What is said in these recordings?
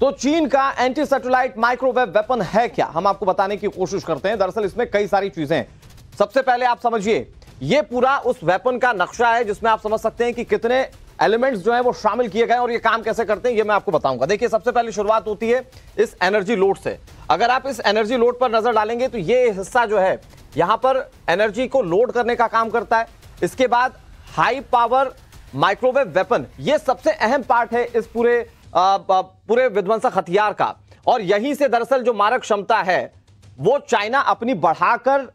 तो चीन का एंटी सैटेलाइट माइक्रोवेव वेपन है क्या हम आपको बताने की कोशिश करते हैं दरअसल इसमें कई सारी चीजें सबसे पहले आप समझिए यह पूरा उस वेपन का नक्शा है जिसमें आप समझ सकते हैं कि कितने एलिमेंट्स जो है वो शामिल किए गए और ये काम कैसे करते हैं ये मैं आपको बताऊंगा देखिए सबसे पहले शुरुआत होती है इस एनर्जी लोड से अगर आप इस एनर्जी लोड पर नजर डालेंगे तो ये हिस्सा जो है यहां पर एनर्जी को लोड करने का काम करता है इसके बाद हाई पावर माइक्रोवेव वेपन ये सबसे अहम पार्ट है इस पूरे पूरे विध्वंसक हथियार का और यहीं से दरअसल जो मारक क्षमता है वो चाइना अपनी बढ़ाकर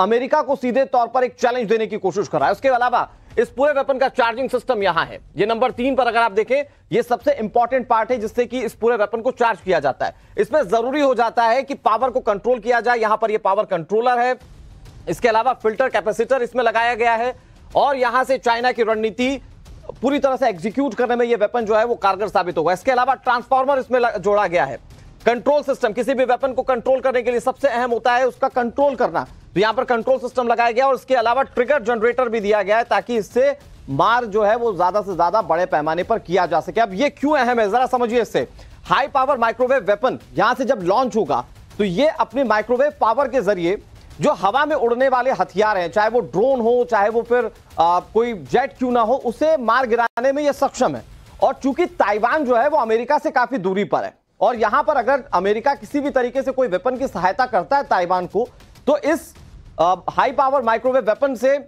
अमेरिका को सीधे तौर पर एक चैलेंज देने की कोशिश कर रहा है उसके अलावा इस पूरे वेपन का चार्जिंग सिस्टम यहां है ये नंबर तीन पर अगर आप देखें ये सबसे इंपॉर्टेंट पार्ट है जिससे कि इस पूरे वेपन को चार्ज किया जाता है इसमें जरूरी हो जाता है कि पावर को कंट्रोल किया जाए यहां पर ये पावर कंट्रोलर है इसके अलावा फिल्टर कैपेसिटर इसमें लगाया गया है और यहां से चाइना की रणनीति पूरी तरह से एग्जीक्यूट करने में यह वेपन जो है वो कारगर साबित होगा इसके अलावा ट्रांसफॉर्मर इसमें जोड़ा गया है कंट्रोल सिस्टम किसी भी वेपन को कंट्रोल करने के लिए सबसे अहम होता है उसका कंट्रोल करना तो यहां पर कंट्रोल सिस्टम लगाया गया और इसके अलावा ट्रिगर जनरेटर भी दिया गया है ताकि इससे मार जो है वो ज्यादा से ज्यादा बड़े पैमाने पर किया जा सके अब ये क्यों अहम है जरा समझिए इससे हाई पावर माइक्रोवेव वेपन यहां से जब लॉन्च होगा तो ये अपने माइक्रोवेव पावर के जरिए जो हवा में उड़ने वाले हथियार हैं चाहे वो ड्रोन हो चाहे वो फिर आ, कोई जेट क्यों ना हो उसे मार गिराने में ये सक्षम है और चूंकि ताइवान जो है वो अमेरिका से काफी दूरी पर है और यहां पर अगर अमेरिका किसी भी तरीके से कोई वेपन की सहायता करता है ताइवान को तो इस आ, हाई पावर माइक्रोवेव वेपन से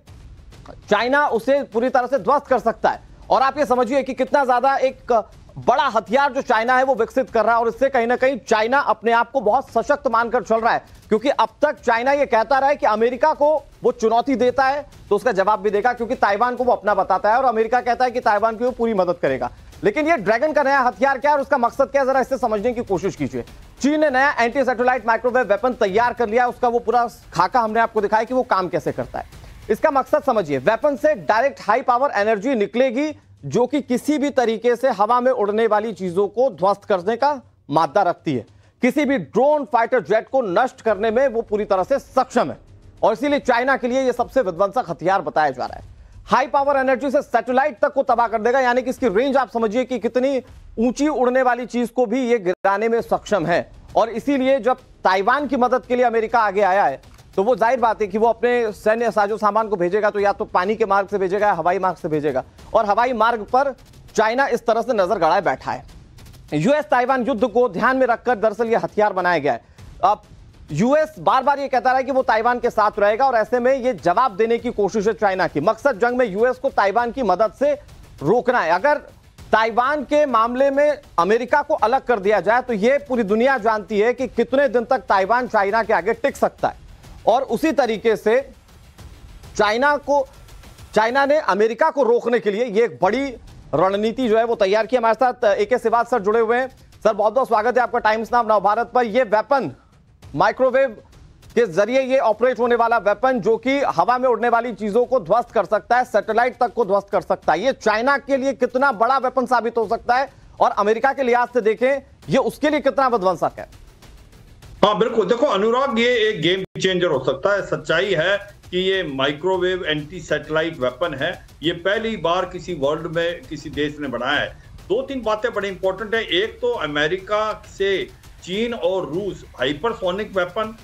चाइना उसे पूरी तरह से ध्वस्त कर सकता है और आप ये समझिए कि कितना ज्यादा एक बड़ा हथियार जो चाइना है वो विकसित कर रहा है और इससे कहीं ना कहीं चाइना अपने आप को बहुत सशक्त मानकर चल रहा है क्योंकि अब तक चाइना ये कहता रहा है कि अमेरिका को वो चुनौती देता है तो उसका जवाब भी देगा क्योंकि ताइवान को वो अपना बताता है और अमेरिका कहता है कि ताइवान की वो पूरी मदद करेगा लेकिन ये ड्रैगन का नया हथियार क्या है और उसका मकसद क्या है जरा इससे समझने की कोशिश कीजिए चीन ने नया एंटी सेटेलाइट माइक्रोवेव वेपन तैयार कर लिया उसका वो पूरा खाका हमने आपको दिखाया कि वो काम कैसे करता है इसका मकसद समझिए वेपन से डायरेक्ट हाई पावर एनर्जी निकलेगी जो कि किसी भी तरीके से हवा में उड़ने वाली चीजों को ध्वस्त करने का मादा रखती है किसी भी ड्रोन फाइटर जेट को नष्ट करने में वो पूरी तरह से सक्षम है और इसीलिए चाइना के लिए यह सबसे विध्वंसक हथियार बताया जा रहा है हाई पावर एनर्जी से सैटेलाइट तक को तबाह कर देगा यानी कि इसकी रेंज आप समझिए कि कितनी ऊंची उड़ने वाली चीज को भी ये गिराने में सक्षम है और इसीलिए जब ताइवान की मदद के लिए अमेरिका आगे आया है तो वो जाहिर बात है कि वो अपने सैन्य साजो सामान को भेजेगा तो या तो पानी के मार्ग से भेजेगा या हवाई मार्ग से भेजेगा और हवाई मार्ग पर चाइना इस तरह से नजर गड़ाए बैठा है यूएस ताइवान युद्ध को ध्यान में रखकर दरअसल ये हथियार बनाया गया है अब यूएस बार बार ये कहता रहा है कि वो ताइवान के साथ रहेगा और ऐसे में ये जवाब देने की कोशिश है चाइना की मकसद जंग में यूएस को ताइवान की मदद से रोकना है अगर ताइवान के मामले में अमेरिका को अलग कर दिया जाए तो ये पूरी दुनिया जानती है कि कितने दिन तक ताइवान चाइना के आगे टिक सकता है और उसी तरीके से चाइना को चाइना ने अमेरिका को रोकने के लिए ये एक बड़ी रणनीति जो है वो तैयार की हमारे साथ ए के सिवाज सर जुड़े हुए हैं सर बहुत बहुत स्वागत है आपका टाइम्स नाम नवभारत पर यह वेपन माइक्रोवेव के जरिए ये ऑपरेट होने वाला वेपन जो कि हवा में उड़ने वाली चीजों को ध्वस्त कर सकता है सैटेलाइट तक को ध्वस्त कर सकता है ये चाइना के लिए कितना बड़ा वेपन साबित हो सकता है और अमेरिका के लिहाज से देखें ये उसके लिए कितना विध्वंसक है हाँ बिल्कुल देखो अनुराग ये एक गेम चेंजर हो सकता है सच्चाई है कि ये माइक्रोवेव एंटी सैटेलाइट वेपन है ये पहली बार किसी वर्ल्ड में किसी देश ने बनाया है दो तीन बातें बड़ी इंपॉर्टेंट है एक तो अमेरिका से चीन और रूस हाइपरसोनिक वेपन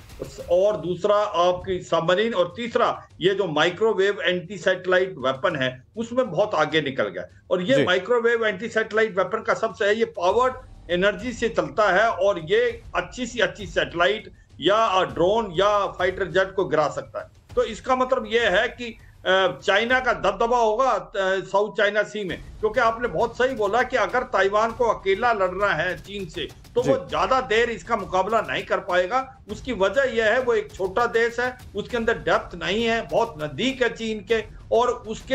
और दूसरा आपकी सबमरीन और तीसरा ये जो माइक्रोवेव एंटी सैटेलाइट वेपन है उसमें बहुत आगे निकल गया और ये माइक्रोवेव एंटी सैटेलाइट वेपन का सबसे है ये पावर्ड एनर्जी से चलता है और ये अच्छी सी अच्छी सैटेलाइट या ड्रोन या फाइटर जेट को गिरा सकता है तो इसका मतलब यह है कि चाइना का दबदबा होगा साउथ चाइना सी में क्योंकि आपने बहुत सही बोला कि अगर ताइवान को अकेला लड़ना है चीन से तो वो ज्यादा देर इसका मुकाबला नहीं कर पाएगा उसकी वजह यह है वो एक छोटा देश है उसके अंदर डेप्थ नहीं है बहुत नजदीक है चीन के और उसके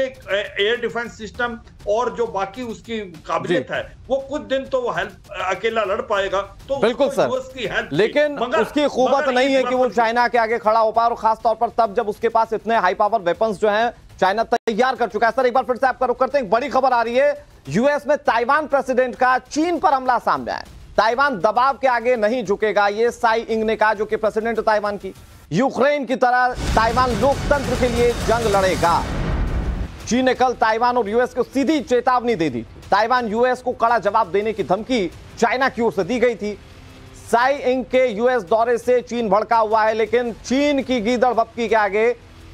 एयर डिफेंस सिस्टम और जो बाकी उसकी काबिलियत है वो कुछ दिन तो वो हेल्प अकेला लड़ पाएगा तो बिल्कुल सर उसकी हेल्प लेकिन मगर, उसकी खूबत नहीं है कि वो चाइना के आगे खड़ा हो पाए और खासतौर पर तब जब उसके पास इतने हाई पावर वेपन जो है चाइना तैयार कर चुका है सर एक बार फिर से आपका रुख करते हैं बड़ी खबर आ रही है यूएस में ताइवान प्रेसिडेंट का चीन पर हमला सामने आया ताइवान दबाव के आगे नहीं झुकेगा ये साई इंग ने कहा जो कि प्रेसिडेंट ताइवान की यूक्रेन की तरह ताइवान लोकतंत्र के लिए जंग लड़ेगा चीन ने कल ताइवान और यूएस को सीधी चेतावनी दे दी ताइवान यूएस को कड़ा जवाब देने की धमकी चाइना की ओर से दी गई थी साई इंग के यूएस दौरे से चीन भड़का हुआ है लेकिन चीन की गीदड़ भपकी के आगे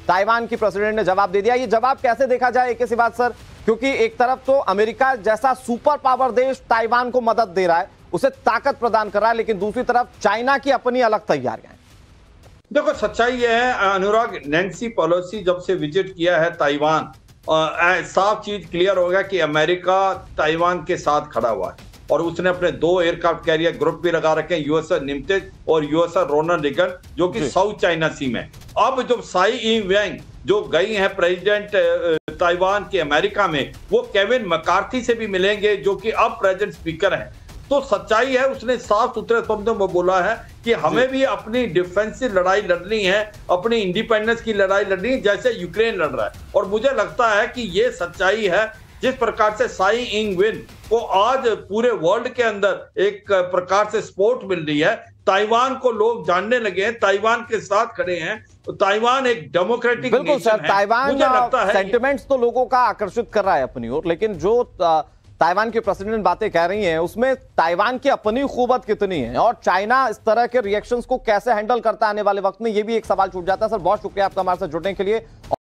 ताइवान की प्रेसिडेंट ने जवाब दे दिया ये जवाब कैसे देखा जाए एक ऐसी बात सर क्योंकि एक तरफ तो अमेरिका जैसा सुपर पावर देश ताइवान को मदद दे रहा है उसे ताकत प्रदान कर रहा है लेकिन दूसरी तरफ चाइना की अपनी अलग तैयारियां देखो सच्चाई यह है अनुराग नैन्सी पॉलोसी जब से विजिट किया है ताइवान साफ चीज क्लियर हो गया कि अमेरिका ताइवान के साथ खड़ा हुआ है और उसने अपने दो एयरक्राफ्ट कैरियर ग्रुप भी लगा रखे हैं यूएसए निमतेज और यूएसए रोनर रिगन जो कि साउथ चाइना सी में अब जब साई ई वैंग जो गई हैं प्रेसिडेंट ताइवान के अमेरिका में वो केविन मकार्थी से भी मिलेंगे जो कि अब प्रेजेंट स्पीकर हैं तो सच्चाई है उसने साफ सुथरे शब्दों में बोला है कि हमें भी अपनी डिफेंसिव लड़ाई लड़नी है अपनी इंडिपेंडेंस की लड़ाई लड़नी है जैसे यूक्रेन लड़ रहा है और मुझे लगता है कि ये सच्चाई है जिस प्रकार से साई इंग विन को आज पूरे वर्ल्ड के अंदर एक प्रकार से सपोर्ट मिल रही है ताइवान को लोग जानने लगे हैं ताइवान के साथ खड़े हैं ताइवान एक डेमोक्रेटिक बिल्कुल सर ताइवान सेंटिमेंट्स तो लोगों का आकर्षित कर रहा है अपनी ओर लेकिन जो ताइवान की प्रेसिडेंट बातें कह रही हैं उसमें ताइवान की अपनी खूबत कितनी है और चाइना इस तरह के रिएक्शंस को कैसे हैंडल करता आने वाले वक्त में ये भी एक सवाल छूट जाता है सर बहुत शुक्रिया आपका हमारे साथ जुड़ने के लिए